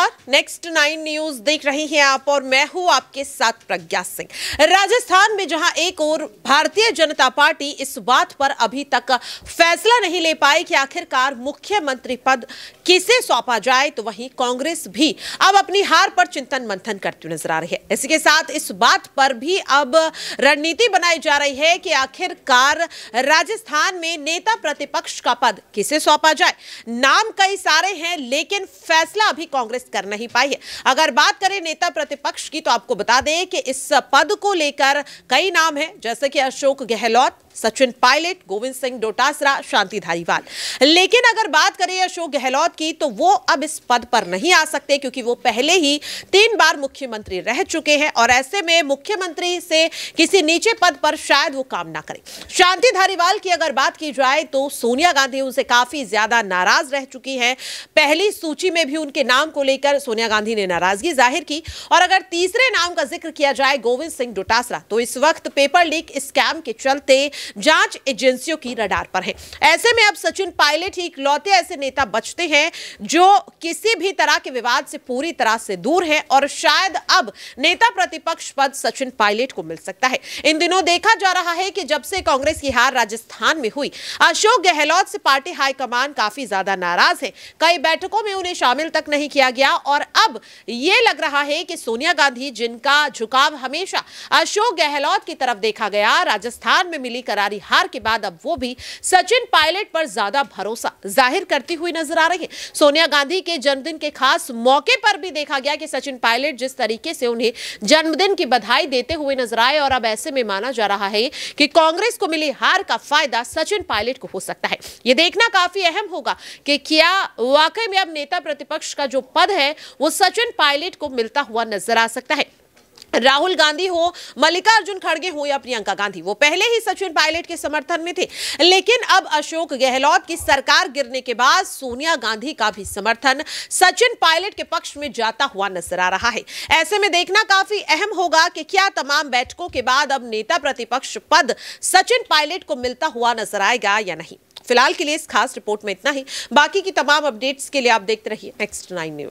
नमस्कार next nine news देख रही हैं आप और मैं हूं आपके साथ प्रज्ञा सिंह राजस्थान में जहां एक और भारतीय जनता पार्टी इस बात पर अभी तक फैसला नहीं ले पाई कि आखिरकार मुख्यमंत्री पद किसे सौंपा जाए तो वहीं कांग्रेस भी अब अपनी हार पर चिंतन मंथन करती नजर आ रही है इसके साथ इस बात पर भी अब रणनीति बनाई जा रही है कि आखिरकार राजस्थान में नेता प्रतिपक्ष का पद किसे सौंपा जाए नाम कई सारे हैं लेकिन फैसला अभी कांग्रेस कर नहीं पाई है अगर बात करें नेता प्रतिपक्ष की तो आपको बता दें कि इस पद को लेकर कई नाम है जैसे कि अशोक गहलोत सचिन पायलट गोविंद सिंह डोटासरा शांति धारीवाल लेकिन अगर बात करें अशोक गहलोत की तो वो अब इस पद पर नहीं आ सकते क्योंकि वो पहले ही तीन बार मुख्यमंत्री रह चुके हैं और ऐसे में मुख्यमंत्री से किसी नीचे पद पर शायद वो काम ना करें शांति धारीवाल की अगर बात की जाए तो सोनिया गांधी उनसे काफी ज्यादा नाराज रह चुकी है पहली सूची में भी उनके नाम को लेकर लेकर सोनिया गांधी ने नाराजगी जाहिर की और अगर तीसरे नाम का जिक्र किया जाए गोविंद सिंह डोटासरा तो इस वक्त पेपर लीक स्कैम के चलते जांच एजेंसियों की रडार पर है ऐसे में अब सचिन पायलट ही इकलौते ऐसे नेता बचते हैं जो किसी भी तरह के विवाद से पूरी तरह से दूर है और शायद अब नेता प्रतिपक्ष पद सचिन पायलट को मिल सकता है इन दिनों देखा जा रहा है कि जब से कांग्रेस की हार राजस्थान में हुई अशोक गहलोत से पार्टी हाईकमान काफी ज्यादा नाराज है कई बैठकों में उन्हें शामिल तक नहीं किया गया गया और अब यह लग रहा है कि सोनिया गांधी जिनका झुकाव हमेशा अशोक गहलोत की तरफ देखा गया राजस्थान में मिली करारी हार के बाद अब वो भी सचिन पायलट पर ज्यादा भरोसा जाहिर करती हुई नजर आ रही है सोनिया गांधी के जन्मदिन के खास मौके पर भी देखा गया कि सचिन पायलट जिस तरीके से उन्हें जन्मदिन की बधाई देते हुए नजर आए और अब ऐसे में माना जा रहा है कि कांग्रेस को मिली हार का फायदा सचिन पायलट को हो सकता है यह देखना काफी अहम होगा कि क्या वाकई में अब नेता प्रतिपक्ष का जो पद है है वो सचिन पायलट को मिलता हुआ नजर आ सकता है राहुल गांधी हो मल्लिकार्जुन खड़गे हो या प्रियंका गांधी वो पहले ही सचिन पायलट के समर्थन में थे लेकिन अब अशोक गहलोत की सरकार गिरने के बाद सोनिया गांधी का भी समर्थन सचिन पायलट के पक्ष में जाता हुआ नजर आ रहा है ऐसे में देखना काफी अहम होगा कि क्या तमाम बैठकों के बाद अब नेता प्रतिपक्ष पद सचिन पायलट को मिलता हुआ नजर आएगा या नहीं फिलहाल के लिए इस खास रिपोर्ट में इतना ही बाकी की तमाम अपडेट्स के लिए आप देखते रहिए नेक्स्ट नाइन न्यूज